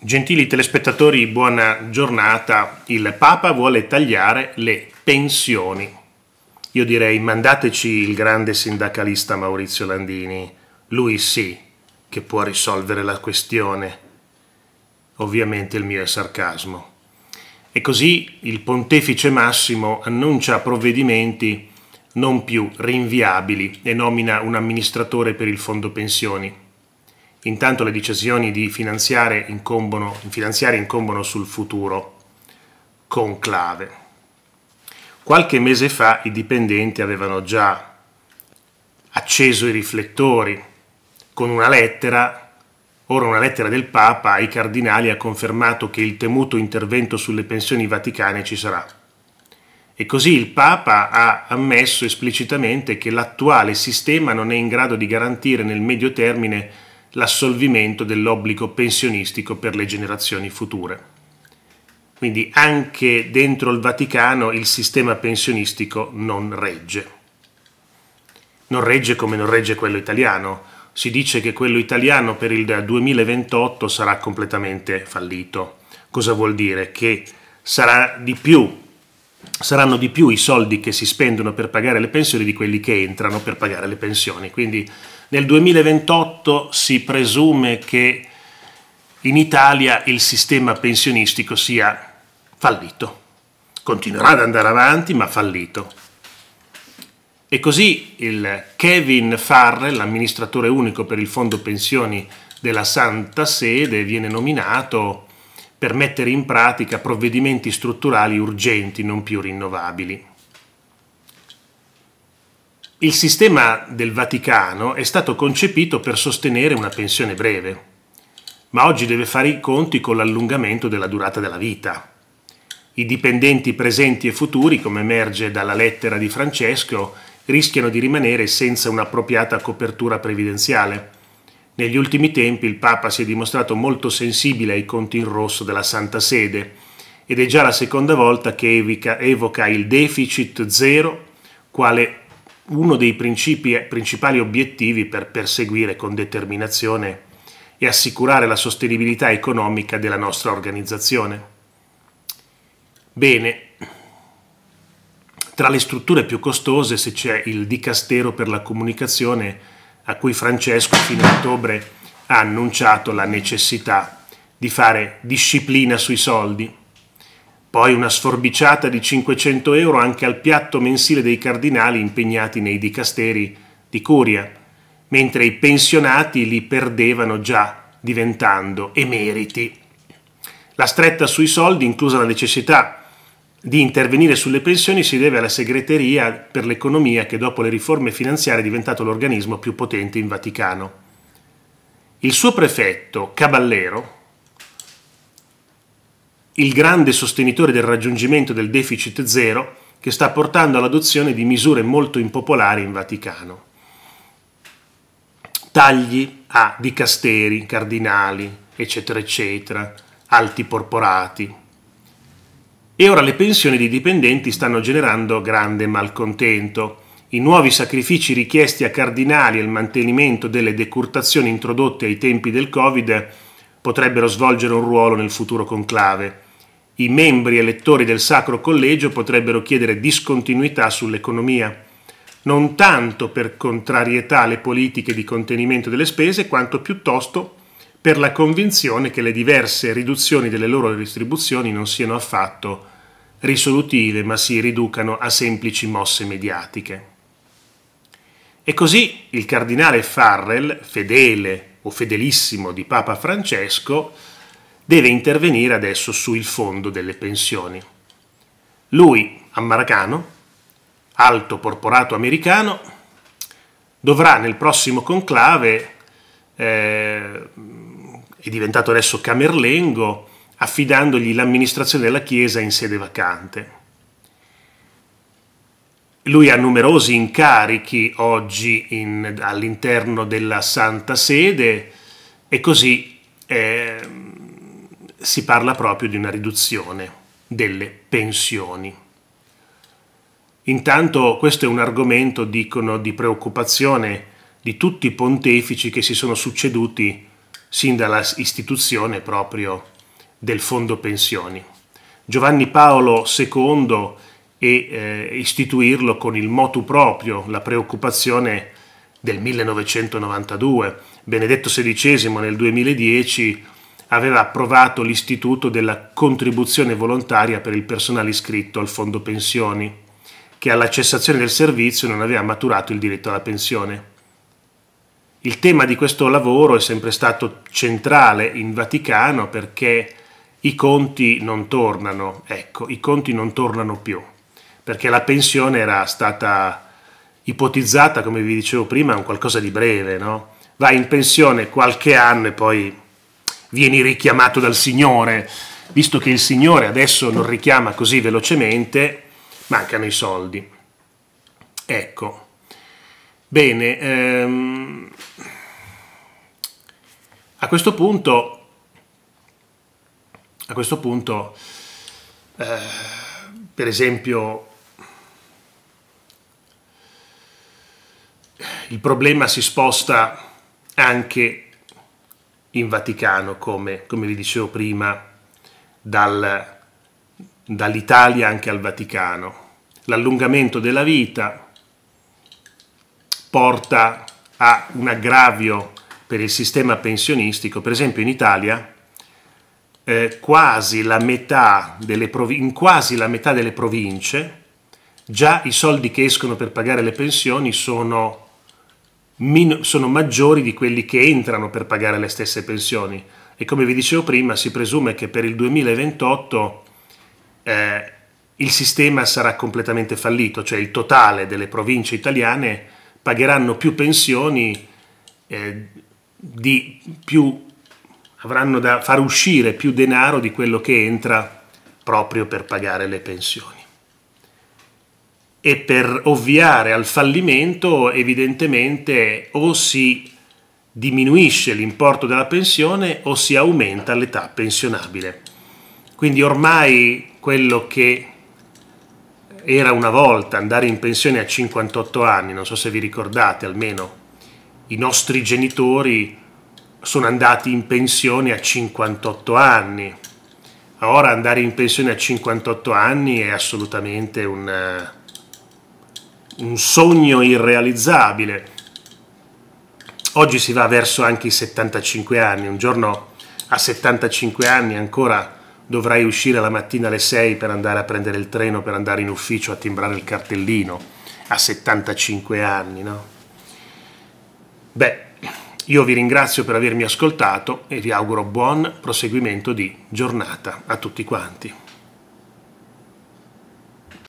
Gentili telespettatori, buona giornata. Il Papa vuole tagliare le pensioni. Io direi mandateci il grande sindacalista Maurizio Landini. Lui sì che può risolvere la questione. Ovviamente il mio è sarcasmo. E così il pontefice Massimo annuncia provvedimenti non più rinviabili e nomina un amministratore per il fondo pensioni Intanto le decisioni di finanziare incombono, finanziare incombono sul futuro conclave. Qualche mese fa i dipendenti avevano già acceso i riflettori con una lettera, ora una lettera del Papa ai cardinali ha confermato che il temuto intervento sulle pensioni vaticane ci sarà. E così il Papa ha ammesso esplicitamente che l'attuale sistema non è in grado di garantire nel medio termine l'assolvimento dell'obbligo pensionistico per le generazioni future. Quindi anche dentro il Vaticano il sistema pensionistico non regge. Non regge come non regge quello italiano. Si dice che quello italiano per il 2028 sarà completamente fallito. Cosa vuol dire? Che di più, saranno di più i soldi che si spendono per pagare le pensioni di quelli che entrano per pagare le pensioni. Quindi nel 2028 si presume che in Italia il sistema pensionistico sia fallito. Continuerà ad andare avanti, ma fallito. E così il Kevin Farrell, amministratore unico per il fondo pensioni della Santa Sede, viene nominato per mettere in pratica provvedimenti strutturali urgenti non più rinnovabili. Il sistema del Vaticano è stato concepito per sostenere una pensione breve, ma oggi deve fare i conti con l'allungamento della durata della vita. I dipendenti presenti e futuri, come emerge dalla lettera di Francesco, rischiano di rimanere senza un'appropriata copertura previdenziale. Negli ultimi tempi il Papa si è dimostrato molto sensibile ai conti in rosso della Santa Sede ed è già la seconda volta che evoca il deficit zero quale uno dei principali obiettivi per perseguire con determinazione e assicurare la sostenibilità economica della nostra organizzazione. Bene, tra le strutture più costose se c'è il Dicastero per la Comunicazione a cui Francesco fino a ottobre ha annunciato la necessità di fare disciplina sui soldi. Poi una sforbiciata di 500 euro anche al piatto mensile dei cardinali impegnati nei dicasteri di curia, mentre i pensionati li perdevano già diventando emeriti. La stretta sui soldi, inclusa la necessità di intervenire sulle pensioni, si deve alla segreteria per l'economia che dopo le riforme finanziarie è diventato l'organismo più potente in Vaticano. Il suo prefetto, Caballero, il grande sostenitore del raggiungimento del deficit zero che sta portando all'adozione di misure molto impopolari in Vaticano. Tagli a dicasteri, cardinali, eccetera, eccetera, alti porporati. E ora le pensioni dei dipendenti stanno generando grande malcontento. I nuovi sacrifici richiesti a cardinali e il mantenimento delle decurtazioni introdotte ai tempi del Covid potrebbero svolgere un ruolo nel futuro conclave i membri elettori del Sacro Collegio potrebbero chiedere discontinuità sull'economia, non tanto per contrarietà alle politiche di contenimento delle spese, quanto piuttosto per la convinzione che le diverse riduzioni delle loro distribuzioni non siano affatto risolutive, ma si riducano a semplici mosse mediatiche. E così il cardinale Farrell, fedele o fedelissimo di Papa Francesco, deve intervenire adesso sul fondo delle pensioni. Lui, Ammaracano, alto porporato americano, dovrà nel prossimo conclave, eh, è diventato adesso camerlengo, affidandogli l'amministrazione della Chiesa in sede vacante. Lui ha numerosi incarichi oggi all'interno della Santa Sede e così eh, si parla proprio di una riduzione delle pensioni. Intanto questo è un argomento, dicono, di preoccupazione di tutti i pontefici che si sono succeduti sin dalla istituzione proprio del fondo pensioni. Giovanni Paolo II e eh, istituirlo con il motu proprio, la preoccupazione del 1992, Benedetto XVI nel 2010 aveva approvato l'istituto della contribuzione volontaria per il personale iscritto al fondo pensioni, che alla cessazione del servizio non aveva maturato il diritto alla pensione. Il tema di questo lavoro è sempre stato centrale in Vaticano perché i conti non tornano, ecco, i conti non tornano più, perché la pensione era stata ipotizzata, come vi dicevo prima, un qualcosa di breve, no? Vai in pensione qualche anno e poi vieni richiamato dal Signore. Visto che il Signore adesso non richiama così velocemente, mancano i soldi. Ecco. Bene, ehm, a questo punto, a questo punto eh, per esempio, il problema si sposta anche in Vaticano, come, come vi dicevo prima, dal, dall'Italia anche al Vaticano. L'allungamento della vita porta a un aggravio per il sistema pensionistico. Per esempio in Italia eh, quasi in quasi la metà delle province già i soldi che escono per pagare le pensioni sono sono maggiori di quelli che entrano per pagare le stesse pensioni. E come vi dicevo prima, si presume che per il 2028 eh, il sistema sarà completamente fallito, cioè il totale delle province italiane pagheranno più pensioni, eh, più, avranno da far uscire più denaro di quello che entra proprio per pagare le pensioni e per ovviare al fallimento evidentemente o si diminuisce l'importo della pensione o si aumenta l'età pensionabile. Quindi ormai quello che era una volta andare in pensione a 58 anni, non so se vi ricordate almeno, i nostri genitori sono andati in pensione a 58 anni. Ora andare in pensione a 58 anni è assolutamente un un sogno irrealizzabile. Oggi si va verso anche i 75 anni, un giorno a 75 anni ancora dovrai uscire la mattina alle 6 per andare a prendere il treno, per andare in ufficio a timbrare il cartellino, a 75 anni, no? Beh, io vi ringrazio per avermi ascoltato e vi auguro buon proseguimento di giornata a tutti quanti.